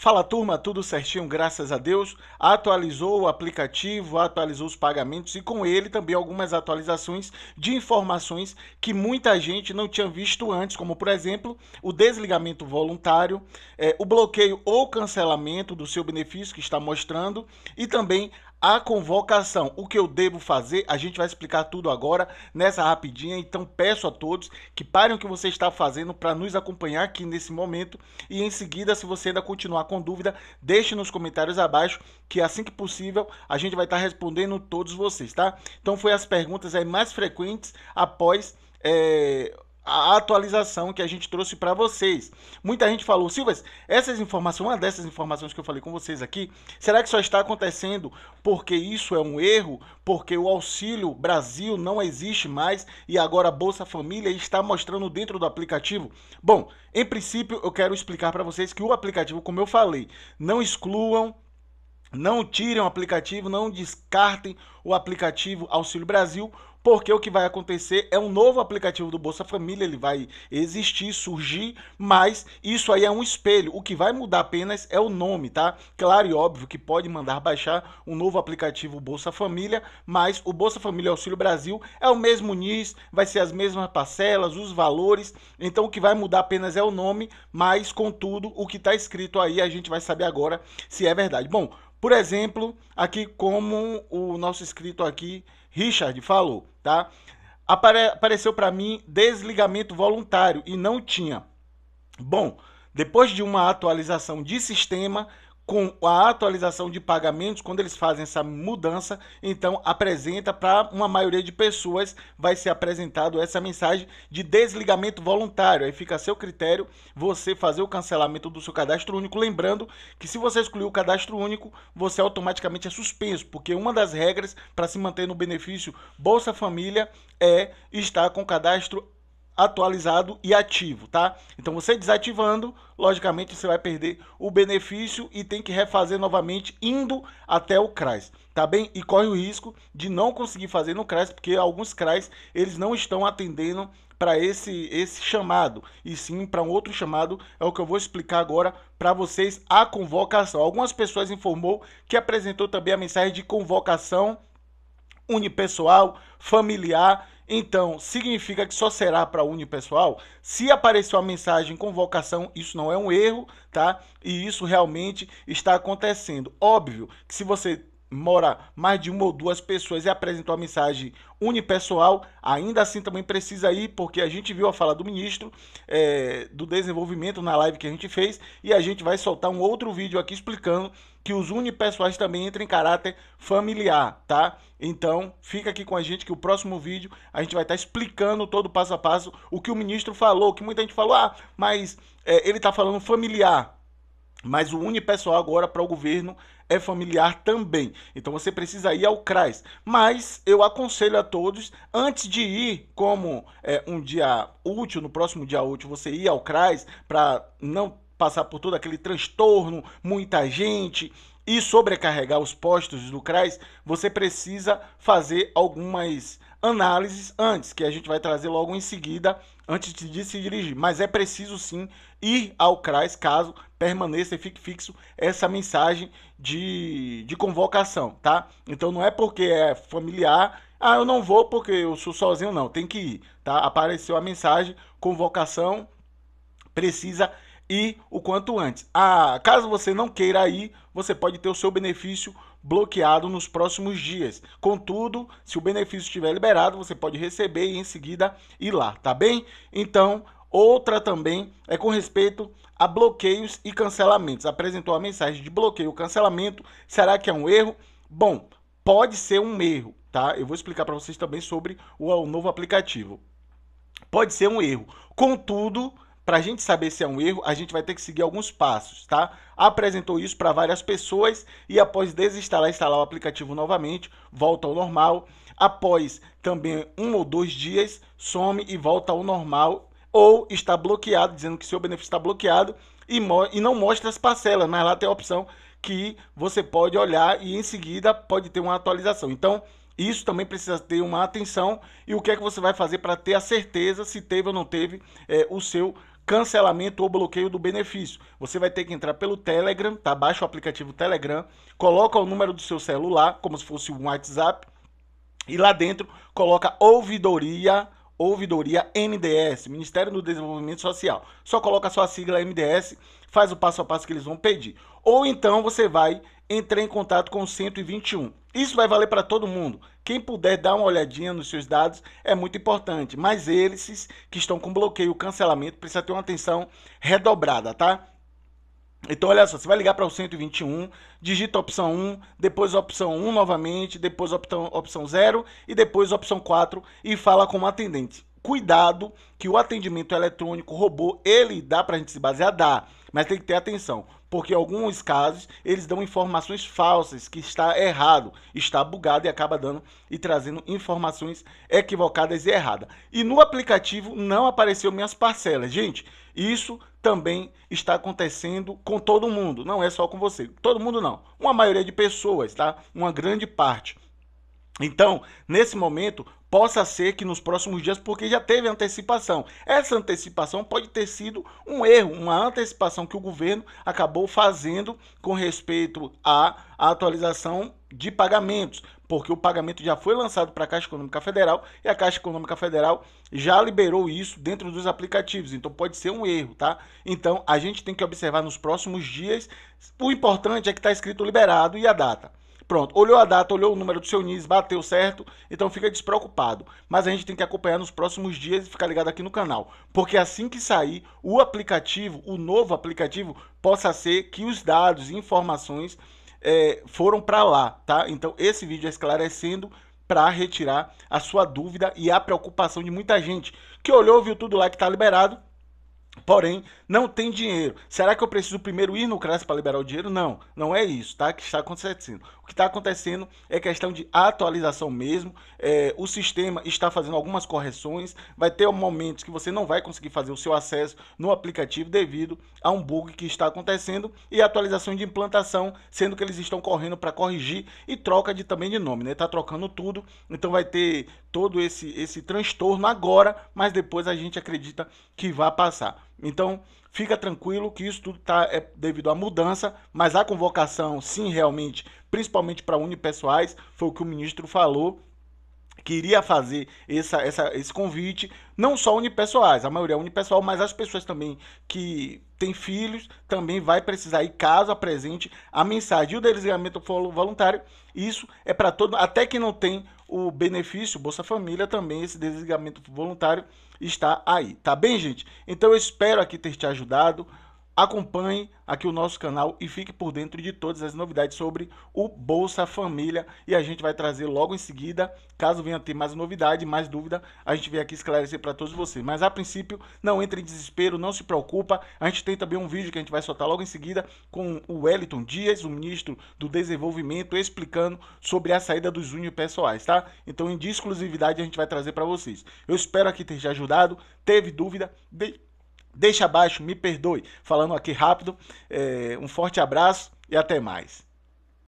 Fala turma, tudo certinho, graças a Deus. Atualizou o aplicativo, atualizou os pagamentos e com ele também algumas atualizações de informações que muita gente não tinha visto antes, como por exemplo o desligamento voluntário, eh, o bloqueio ou cancelamento do seu benefício que está mostrando e também a convocação. O que eu devo fazer, a gente vai explicar tudo agora nessa rapidinha. Então peço a todos que parem o que você está fazendo para nos acompanhar aqui nesse momento. E em seguida, se você ainda continuar com dúvida, deixe nos comentários abaixo que assim que possível a gente vai estar tá respondendo todos vocês, tá? Então foi as perguntas aí mais frequentes após é, a atualização que a gente trouxe para vocês. Muita gente falou, Silvas, essas informações, uma dessas informações que eu falei com vocês aqui, será que só está acontecendo porque isso é um erro? Porque o Auxílio Brasil não existe mais e agora a Bolsa Família está mostrando dentro do aplicativo? Bom, em princípio eu quero explicar para vocês que o aplicativo, como eu falei, não excluam não tirem o aplicativo, não descartem o aplicativo Auxílio Brasil, porque o que vai acontecer é um novo aplicativo do Bolsa Família, ele vai existir, surgir, mas isso aí é um espelho. O que vai mudar apenas é o nome, tá? Claro e óbvio que pode mandar baixar um novo aplicativo Bolsa Família, mas o Bolsa Família Auxílio Brasil é o mesmo NIS, vai ser as mesmas parcelas, os valores. Então o que vai mudar apenas é o nome, mas contudo, o que está escrito aí a gente vai saber agora se é verdade. Bom, por exemplo, aqui como o nosso escrito aqui, Richard, falou, tá? Apare apareceu para mim desligamento voluntário e não tinha. Bom, depois de uma atualização de sistema, com a atualização de pagamentos, quando eles fazem essa mudança, então apresenta para uma maioria de pessoas vai ser apresentado essa mensagem de desligamento voluntário. Aí fica a seu critério você fazer o cancelamento do seu cadastro único, lembrando que se você excluir o cadastro único, você automaticamente é suspenso, porque uma das regras para se manter no benefício Bolsa Família é estar com o cadastro atualizado e ativo, tá? Então você desativando, logicamente você vai perder o benefício e tem que refazer novamente indo até o CRAS, tá bem? E corre o risco de não conseguir fazer no CRAS, porque alguns CRAS eles não estão atendendo para esse esse chamado e sim para um outro chamado é o que eu vou explicar agora para vocês a convocação. Algumas pessoas informou que apresentou também a mensagem de convocação unipessoal, familiar então, significa que só será para unipessoal? Se apareceu a mensagem convocação, isso não é um erro, tá? E isso realmente está acontecendo. Óbvio que se você mora mais de uma ou duas pessoas e apresentou a mensagem unipessoal, ainda assim também precisa ir, porque a gente viu a fala do ministro é, do desenvolvimento na live que a gente fez e a gente vai soltar um outro vídeo aqui explicando que os unipessoais também entram em caráter familiar, tá? Então, fica aqui com a gente que o próximo vídeo a gente vai estar tá explicando todo passo a passo o que o ministro falou, que muita gente falou, ah, mas é, ele está falando familiar. Mas o unipessoal agora para o governo é familiar também. Então você precisa ir ao CRAS. Mas eu aconselho a todos, antes de ir, como é, um dia útil, no próximo dia útil, você ir ao CRAS para não passar por todo aquele transtorno, muita gente e sobrecarregar os postos do CRAS, você precisa fazer algumas análises antes, que a gente vai trazer logo em seguida antes de se dirigir. Mas é preciso sim ir ao CRAS caso permaneça e fique fixo essa mensagem de, de convocação, tá? Então não é porque é familiar, ah, eu não vou porque eu sou sozinho, não, tem que ir, tá? Apareceu a mensagem, convocação, precisa ir o quanto antes. Ah, caso você não queira ir, você pode ter o seu benefício bloqueado nos próximos dias. Contudo, se o benefício estiver liberado, você pode receber e em seguida ir lá, tá bem? Então, outra também é com respeito a bloqueios e cancelamentos. Apresentou a mensagem de bloqueio, cancelamento, será que é um erro? Bom, pode ser um erro, tá? Eu vou explicar para vocês também sobre o novo aplicativo. Pode ser um erro. Contudo, para a gente saber se é um erro, a gente vai ter que seguir alguns passos, tá? Apresentou isso para várias pessoas e após desinstalar, instalar o aplicativo novamente, volta ao normal. Após também um ou dois dias, some e volta ao normal ou está bloqueado, dizendo que seu benefício está bloqueado e, e não mostra as parcelas, mas lá tem a opção que você pode olhar e em seguida pode ter uma atualização. Então, isso também precisa ter uma atenção e o que é que você vai fazer para ter a certeza se teve ou não teve é, o seu cancelamento ou bloqueio do benefício. Você vai ter que entrar pelo Telegram, tá? Baixa o aplicativo Telegram, coloca o número do seu celular, como se fosse um WhatsApp, e lá dentro coloca ouvidoria ouvidoria MDS, Ministério do Desenvolvimento Social. Só coloca sua sigla MDS, faz o passo a passo que eles vão pedir. Ou então você vai entrar em contato com o 121. Isso vai valer para todo mundo. Quem puder dar uma olhadinha nos seus dados é muito importante, mas eles que estão com bloqueio, cancelamento, precisa ter uma atenção redobrada, tá? Então, olha só, você vai ligar para o 121, digita a opção 1, depois a opção 1 novamente, depois a opção, 0 e depois a opção 4 e fala com o atendente cuidado que o atendimento eletrônico robô, ele dá para a gente se basear, dá, mas tem que ter atenção, porque em alguns casos eles dão informações falsas, que está errado, está bugado e acaba dando e trazendo informações equivocadas e erradas. E no aplicativo não apareceu minhas parcelas. Gente, isso também está acontecendo com todo mundo, não é só com você. Todo mundo não, uma maioria de pessoas, tá? Uma grande parte. Então, nesse momento, possa ser que nos próximos dias, porque já teve antecipação. Essa antecipação pode ter sido um erro, uma antecipação que o governo acabou fazendo com respeito à, atualização de pagamentos, porque o pagamento já foi lançado para a Caixa Econômica Federal e a Caixa Econômica Federal já liberou isso dentro dos aplicativos, então pode ser um erro, tá? Então a gente tem que observar nos próximos dias. O importante é que está escrito liberado e a data. Pronto, olhou a data, olhou o número do seu NIS, bateu certo, então fica despreocupado. Mas a gente tem que acompanhar nos próximos dias e ficar ligado aqui no canal, porque assim que sair o aplicativo, o novo aplicativo, possa ser que os dados e informações é, foram para lá, tá? Então esse vídeo é esclarecendo para retirar a sua dúvida e a preocupação de muita gente que olhou, viu tudo lá que está liberado, Porém, não tem dinheiro. Será que eu preciso primeiro ir no CRAS para liberar o dinheiro? Não, não é isso, tá? Que está acontecendo que está acontecendo é questão de atualização mesmo. É, o sistema está fazendo algumas correções. Vai ter momentos que você não vai conseguir fazer o seu acesso no aplicativo devido a um bug que está acontecendo e atualização de implantação, sendo que eles estão correndo para corrigir e troca de também de nome, né? Tá trocando tudo, então vai ter todo esse esse transtorno agora, mas depois a gente acredita que vai passar. Então, Fica tranquilo que isso tudo tá, é devido à mudança, mas a convocação, sim, realmente, principalmente para unipessoais, foi o que o ministro falou queria fazer essa, essa, esse convite, não só unipessoais, a maioria é unipessoal, mas as pessoas também que têm filhos também vai precisar, e caso apresente a mensagem o desligamento voluntário, isso é para todo, até que não tem o benefício Bolsa Família também, esse desligamento voluntário está aí, tá bem, gente? Então eu espero aqui ter te ajudado. Acompanhe aqui o nosso canal e fique por dentro de todas as novidades sobre o Bolsa Família e a gente vai trazer logo em seguida, caso venha ter mais novidade, mais dúvida, a gente vem aqui esclarecer para todos vocês. Mas a princípio, não entre em desespero, não se preocupa. A gente tem também um vídeo que a gente vai soltar logo em seguida com o Wellington Dias, o ministro do Desenvolvimento, explicando sobre a saída dos unipessoais, tá? Então, em exclusividade a gente vai trazer para vocês. Eu espero aqui ter te ajudado. Teve dúvida? De Deixa abaixo, me perdoe. Falando aqui rápido, é, um forte abraço e até mais.